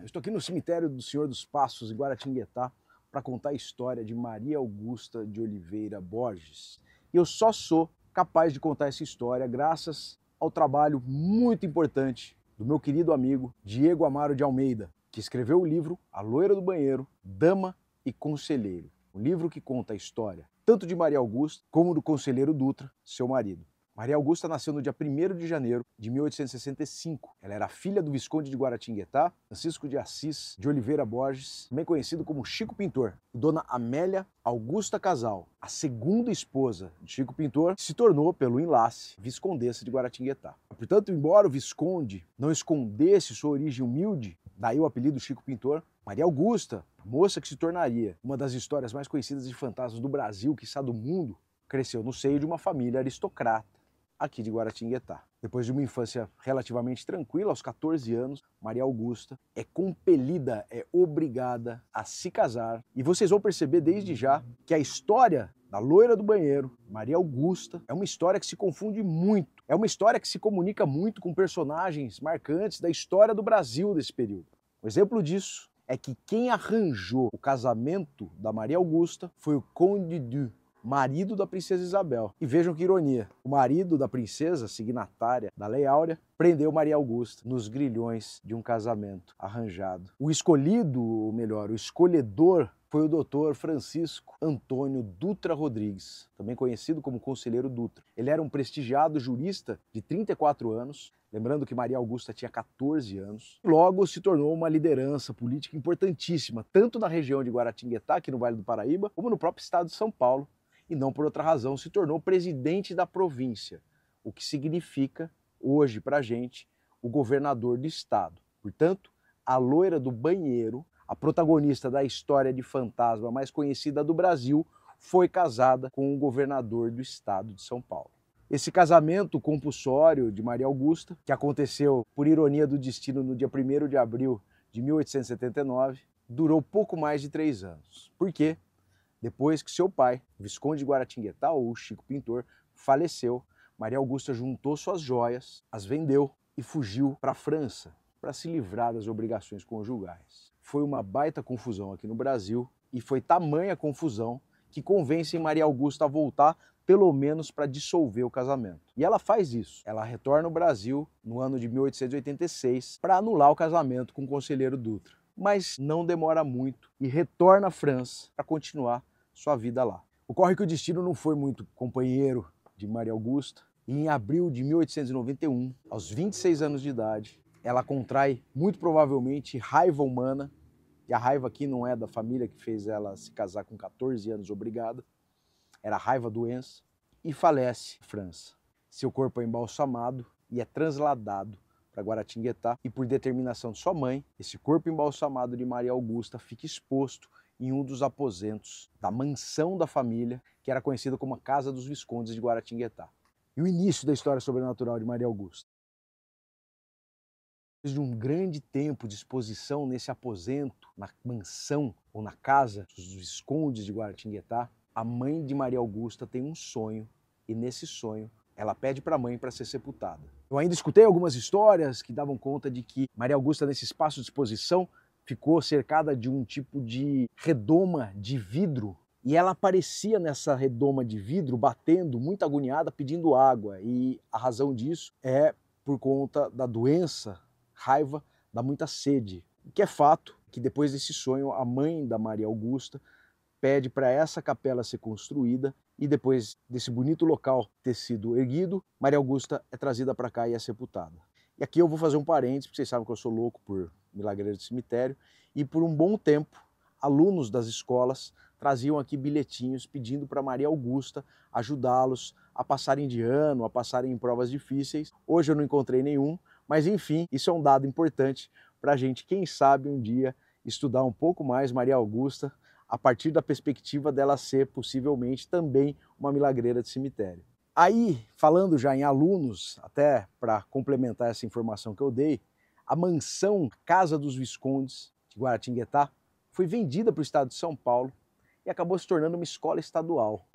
Eu estou aqui no cemitério do Senhor dos Passos, em Guaratinguetá, para contar a história de Maria Augusta de Oliveira Borges. E eu só sou capaz de contar essa história graças ao trabalho muito importante do meu querido amigo Diego Amaro de Almeida, que escreveu o livro A Loira do Banheiro, Dama e Conselheiro. Um livro que conta a história tanto de Maria Augusta como do conselheiro Dutra, seu marido. Maria Augusta nasceu no dia 1 de janeiro de 1865. Ela era filha do Visconde de Guaratinguetá, Francisco de Assis de Oliveira Borges, também conhecido como Chico Pintor, Dona Amélia Augusta Casal, a segunda esposa de Chico Pintor, se tornou, pelo enlace, Viscondessa de Guaratinguetá. Portanto, embora o Visconde não escondesse sua origem humilde, daí o apelido Chico Pintor, Maria Augusta, moça que se tornaria uma das histórias mais conhecidas de fantasmas do Brasil, que está do mundo, cresceu no seio de uma família aristocrata aqui de Guaratinguetá. Depois de uma infância relativamente tranquila, aos 14 anos, Maria Augusta é compelida, é obrigada a se casar. E vocês vão perceber desde já que a história da loira do banheiro, Maria Augusta, é uma história que se confunde muito. É uma história que se comunica muito com personagens marcantes da história do Brasil desse período. Um exemplo disso é que quem arranjou o casamento da Maria Augusta foi o Conde du marido da princesa Isabel. E vejam que ironia: o marido da princesa, signatária da Lei Áurea, prendeu Maria Augusta nos grilhões de um casamento arranjado. O escolhido, ou melhor, o escolhedor foi o doutor Francisco Antônio Dutra Rodrigues, também conhecido como Conselheiro Dutra. Ele era um prestigiado jurista de 34 anos, lembrando que Maria Augusta tinha 14 anos. Logo se tornou uma liderança política importantíssima, tanto na região de Guaratinguetá, aqui no Vale do Paraíba, como no próprio estado de São Paulo, e não por outra razão, se tornou presidente da província, o que significa, hoje para a gente, o governador do estado. Portanto, a loira do banheiro, a protagonista da história de fantasma mais conhecida do Brasil, foi casada com o governador do estado de São Paulo. Esse casamento compulsório de Maria Augusta, que aconteceu por ironia do destino no dia 1 de abril de 1879, durou pouco mais de três anos. Por quê? Depois que seu pai, Visconde de Guaratinguetá, ou Chico Pintor, faleceu, Maria Augusta juntou suas joias, as vendeu e fugiu para a França para se livrar das obrigações conjugais. Foi uma baita confusão aqui no Brasil e foi tamanha confusão que convencem Maria Augusta a voltar, pelo menos para dissolver o casamento. E ela faz isso. Ela retorna ao Brasil no ano de 1886 para anular o casamento com o conselheiro Dutra mas não demora muito e retorna à França para continuar sua vida lá. Ocorre que o destino não foi muito companheiro de Maria Augusta e em abril de 1891, aos 26 anos de idade, ela contrai muito provavelmente raiva humana, e a raiva aqui não é da família que fez ela se casar com 14 anos obrigada, era raiva doença, e falece em França. Seu corpo é embalsamado e é trasladado para Guaratinguetá e, por determinação de sua mãe, esse corpo embalsamado de Maria Augusta fica exposto em um dos aposentos da mansão da família, que era conhecida como a Casa dos Viscondes de Guaratinguetá. E o início da história sobrenatural de Maria Augusta. Depois de um grande tempo de exposição nesse aposento, na mansão ou na casa dos Viscondes de Guaratinguetá, a mãe de Maria Augusta tem um sonho e nesse sonho ela pede para a mãe para ser sepultada. Eu ainda escutei algumas histórias que davam conta de que Maria Augusta, nesse espaço de exposição, ficou cercada de um tipo de redoma de vidro e ela aparecia nessa redoma de vidro batendo, muito agoniada, pedindo água. E a razão disso é por conta da doença, raiva, da muita sede. O que é fato é que depois desse sonho, a mãe da Maria Augusta pede para essa capela ser construída e depois desse bonito local ter sido erguido, Maria Augusta é trazida para cá e é sepultada. E aqui eu vou fazer um parênteses, porque vocês sabem que eu sou louco por milagreiros de cemitério, e por um bom tempo, alunos das escolas traziam aqui bilhetinhos pedindo para Maria Augusta ajudá-los a passarem de ano, a passarem em provas difíceis. Hoje eu não encontrei nenhum, mas enfim, isso é um dado importante para a gente, quem sabe um dia, estudar um pouco mais Maria Augusta a partir da perspectiva dela ser possivelmente também uma milagreira de cemitério. Aí, falando já em alunos, até para complementar essa informação que eu dei, a mansão Casa dos Viscondes de Guaratinguetá foi vendida para o estado de São Paulo e acabou se tornando uma escola estadual.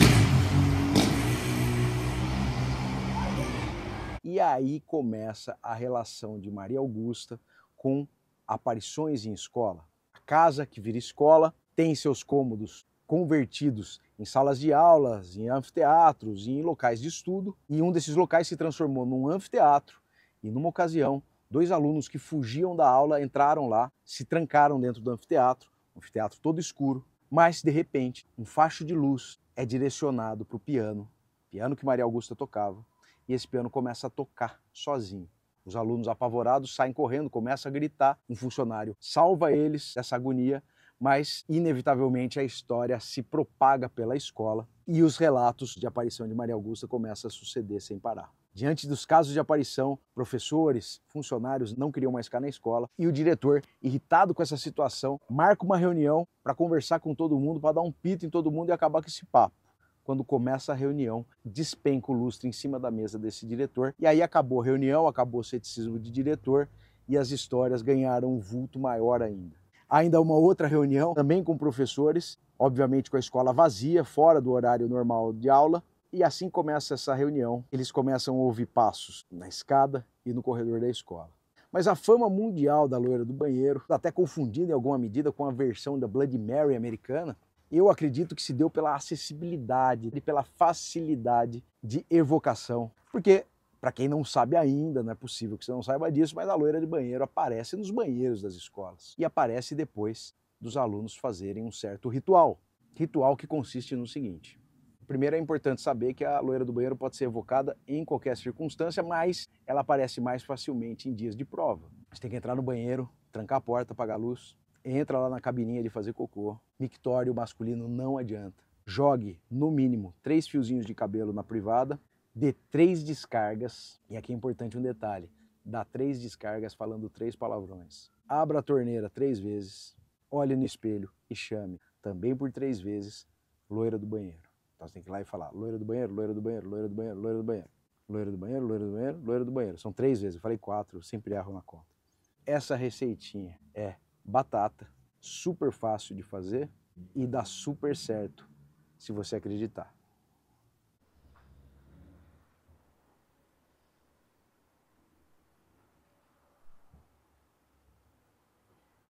E aí começa a relação de Maria Augusta com aparições em escola. A casa que vira escola tem seus cômodos convertidos em salas de aulas, em anfiteatros e em locais de estudo. E um desses locais se transformou num anfiteatro e, numa ocasião, dois alunos que fugiam da aula entraram lá, se trancaram dentro do anfiteatro, um anfiteatro todo escuro, mas, de repente, um facho de luz é direcionado para o piano, piano que Maria Augusta tocava, e esse piano começa a tocar sozinho. Os alunos apavorados saem correndo, começam a gritar. Um funcionário salva eles dessa agonia mas inevitavelmente a história se propaga pela escola e os relatos de aparição de Maria Augusta começam a suceder sem parar. Diante dos casos de aparição, professores, funcionários não queriam mais ficar na escola e o diretor, irritado com essa situação, marca uma reunião para conversar com todo mundo, para dar um pito em todo mundo e acabar com esse papo. Quando começa a reunião, despenca o lustre em cima da mesa desse diretor. E aí acabou a reunião, acabou o ceticismo de diretor e as histórias ganharam um vulto maior ainda ainda uma outra reunião, também com professores, obviamente com a escola vazia, fora do horário normal de aula. E assim começa essa reunião. Eles começam a ouvir passos na escada e no corredor da escola. Mas a fama mundial da loira do banheiro, até confundida em alguma medida com a versão da Bloody Mary americana, eu acredito que se deu pela acessibilidade e pela facilidade de evocação. Porque para quem não sabe ainda, não é possível que você não saiba disso, mas a loira de banheiro aparece nos banheiros das escolas e aparece depois dos alunos fazerem um certo ritual. Ritual que consiste no seguinte: Primeiro, é importante saber que a loira do banheiro pode ser evocada em qualquer circunstância, mas ela aparece mais facilmente em dias de prova. Você tem que entrar no banheiro, trancar a porta, apagar a luz, entra lá na cabininha de fazer cocô. Mictório masculino não adianta. Jogue, no mínimo, três fiozinhos de cabelo na privada, dê três descargas, e aqui é importante um detalhe, dá três descargas falando três palavrões. Abra a torneira três vezes, olhe no espelho e chame, também por três vezes, loira do banheiro. Então você tem que ir lá e falar, loira do banheiro, loira do banheiro, loira do banheiro, loira do banheiro. Loira do banheiro, loira do banheiro, loira do banheiro. São três vezes, eu falei quatro, eu sempre erro na conta. Essa receitinha é batata, super fácil de fazer e dá super certo se você acreditar.